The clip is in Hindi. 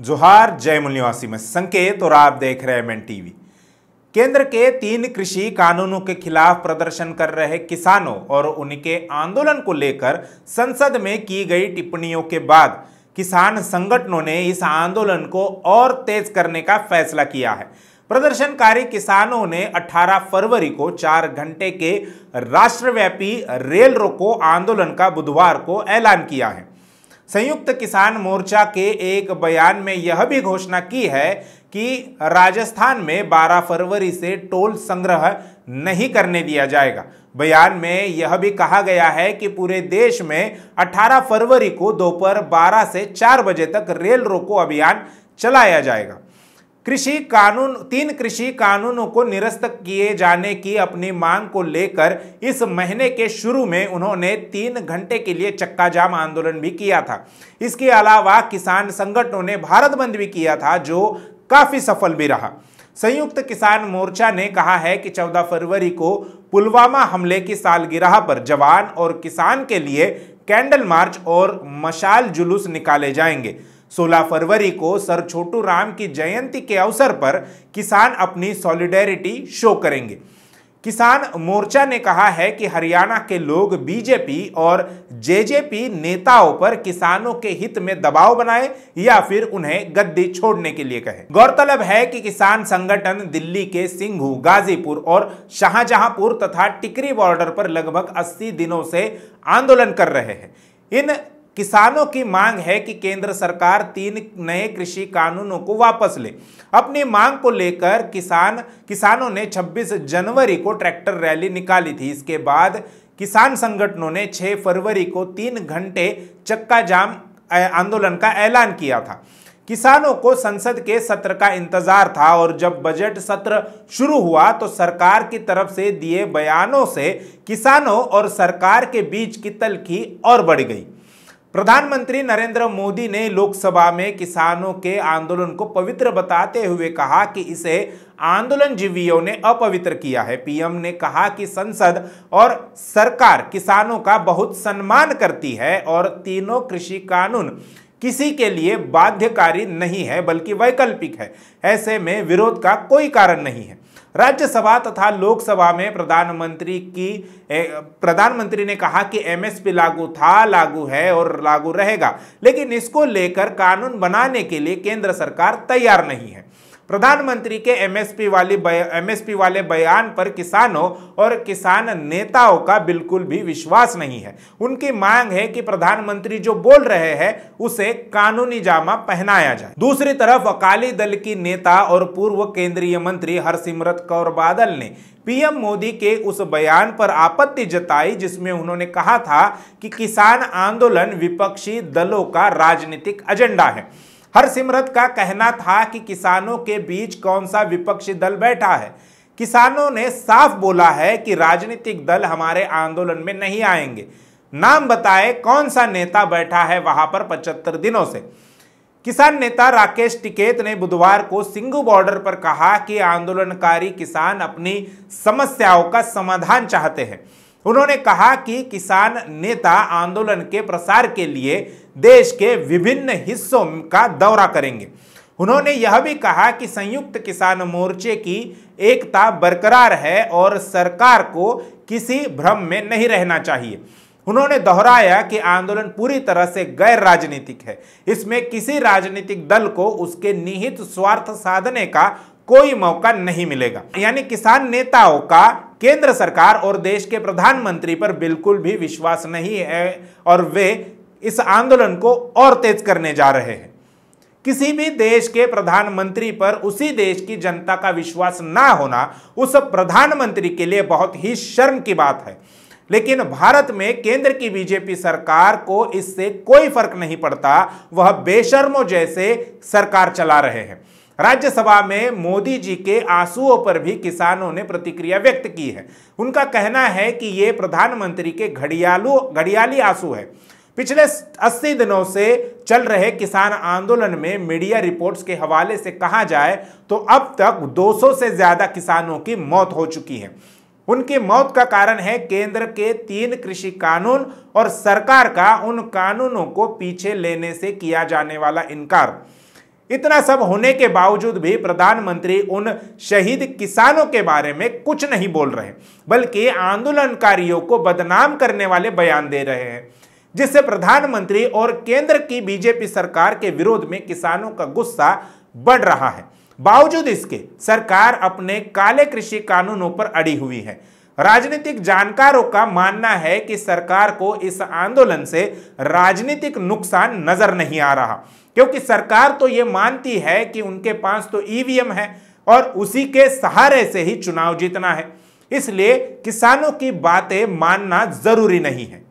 जोहार जय निवासी में संकेत और आप देख रहे हैं एम टीवी केंद्र के तीन कृषि कानूनों के खिलाफ प्रदर्शन कर रहे किसानों और उनके आंदोलन को लेकर संसद में की गई टिप्पणियों के बाद किसान संगठनों ने इस आंदोलन को और तेज करने का फैसला किया है प्रदर्शनकारी किसानों ने 18 फरवरी को चार घंटे के राष्ट्रव्यापी रेल रोको आंदोलन का बुधवार को ऐलान किया है संयुक्त किसान मोर्चा के एक बयान में यह भी घोषणा की है कि राजस्थान में 12 फरवरी से टोल संग्रह नहीं करने दिया जाएगा बयान में यह भी कहा गया है कि पूरे देश में 18 फरवरी को दोपहर 12 से 4 बजे तक रेल रोको अभियान चलाया जाएगा कृषि कानून तीन कृषि कानूनों को निरस्त किए जाने की अपनी मांग को लेकर इस महीने के शुरू में उन्होंने तीन घंटे के लिए चक्का जाम आंदोलन भी किया था इसके अलावा किसान संगठनों ने भारत बंद भी किया था जो काफ़ी सफल भी रहा संयुक्त किसान मोर्चा ने कहा है कि 14 फरवरी को पुलवामा हमले की सालगिरह पर जवान और किसान के लिए कैंडल मार्च और मशाल जुलूस निकाले जाएंगे 16 फरवरी को सर छोटू राम की जयंती के अवसर पर किसान अपनी सॉलिडेरिटी शो करेंगे किसान मोर्चा ने कहा है कि हरियाणा के लोग बीजेपी और जेजेपी नेताओं पर किसानों के हित में दबाव बनाए या फिर उन्हें गद्दी छोड़ने के लिए कहे गौरतलब है कि किसान संगठन दिल्ली के सिंघू गाजीपुर और शाहजहांपुर तथा टिकरी बॉर्डर पर लगभग 80 दिनों से आंदोलन कर रहे हैं इन किसानों की मांग है कि केंद्र सरकार तीन नए कृषि कानूनों को वापस ले अपनी मांग को लेकर किसान किसानों ने 26 जनवरी को ट्रैक्टर रैली निकाली थी इसके बाद किसान संगठनों ने 6 फरवरी को तीन घंटे चक्का जाम आंदोलन का ऐलान किया था किसानों को संसद के सत्र का इंतजार था और जब बजट सत्र शुरू हुआ तो सरकार की तरफ से दिए बयानों से किसानों और सरकार के बीच की तलखी और बढ़ गई प्रधानमंत्री नरेंद्र मोदी ने लोकसभा में किसानों के आंदोलन को पवित्र बताते हुए कहा कि इसे आंदोलन जीवियों ने अपवित्र किया है पीएम ने कहा कि संसद और सरकार किसानों का बहुत सम्मान करती है और तीनों कृषि कानून किसी के लिए बाध्यकारी नहीं है बल्कि वैकल्पिक है ऐसे में विरोध का कोई कारण नहीं है राज्यसभा तथा लोकसभा में प्रधानमंत्री की प्रधानमंत्री ने कहा कि एमएसपी लागू था लागू है और लागू रहेगा लेकिन इसको लेकर कानून बनाने के लिए केंद्र सरकार तैयार नहीं है प्रधानमंत्री के एमएसपी वाली एमएसपी वाले बयान पर किसानों और किसान नेताओं का बिल्कुल भी विश्वास नहीं है उनकी मांग है कि प्रधानमंत्री जो बोल रहे हैं उसे कानूनी जामा पहनाया जाए दूसरी तरफ अकाली दल की नेता और पूर्व केंद्रीय मंत्री हरसिमरत कौर बादल ने पीएम मोदी के उस बयान पर आपत्ति जताई जिसमें उन्होंने कहा था कि किसान आंदोलन विपक्षी दलों का राजनीतिक एजेंडा है हरसिमरत का कहना था कि किसानों के बीच कौन सा विपक्षी दल बैठा है किसानों ने साफ बोला है कि राजनीतिक दल हमारे आंदोलन में नहीं आएंगे नाम बताए कौन सा नेता बैठा है वहां पर पचहत्तर दिनों से किसान नेता राकेश टिकेत ने बुधवार को सिंगू बॉर्डर पर कहा कि आंदोलनकारी किसान अपनी समस्याओं का समाधान चाहते हैं उन्होंने कहा कि किसान नेता आंदोलन के प्रसार के लिए देश के विभिन्न हिस्सों का दौरा करेंगे उन्होंने यह भी कहा कि संयुक्त किसान मोर्चे की एकता बरकरार है और सरकार को किसी भ्रम में नहीं रहना चाहिए उन्होंने दोहराया कि आंदोलन पूरी तरह से गैर राजनीतिक है इसमें किसी राजनीतिक दल को उसके निहित स्वार्थ साधने का कोई मौका नहीं मिलेगा यानी किसान नेताओं का केंद्र सरकार और देश के प्रधानमंत्री पर बिल्कुल भी विश्वास नहीं है और वे इस आंदोलन को और तेज करने जा रहे हैं किसी भी देश के प्रधानमंत्री पर उसी देश की जनता का विश्वास ना होना उस प्रधानमंत्री के लिए बहुत ही शर्म की बात है लेकिन भारत में केंद्र की बीजेपी सरकार को इससे कोई फर्क नहीं पड़ता वह बेशर्मों जैसे सरकार चला रहे हैं राज्यसभा में मोदी जी के आंसुओं पर भी किसानों ने प्रतिक्रिया व्यक्त की है उनका कहना है कि ये प्रधानमंत्री के घड़ियालू घड़ियाली आंसू है पिछले 80 दिनों से चल रहे किसान आंदोलन में मीडिया रिपोर्ट्स के हवाले से कहा जाए तो अब तक 200 से ज़्यादा किसानों की मौत हो चुकी है उनकी मौत का कारण है केंद्र के तीन कृषि कानून और सरकार का उन कानूनों को पीछे लेने से किया जाने वाला इनकार इतना सब होने के बावजूद भी प्रधानमंत्री उन शहीद किसानों के बारे में कुछ नहीं बोल रहे बल्कि आंदोलनकारियों को बदनाम करने वाले बयान दे रहे हैं जिससे प्रधानमंत्री और केंद्र की बीजेपी सरकार के विरोध में किसानों का गुस्सा बढ़ रहा है बावजूद इसके सरकार अपने काले कृषि कानूनों पर अड़ी हुई है राजनीतिक जानकारों का मानना है कि सरकार को इस आंदोलन से राजनीतिक नुकसान नजर नहीं आ रहा क्योंकि सरकार तो ये मानती है कि उनके पास तो ईवीएम है और उसी के सहारे से ही चुनाव जीतना है इसलिए किसानों की बातें मानना जरूरी नहीं है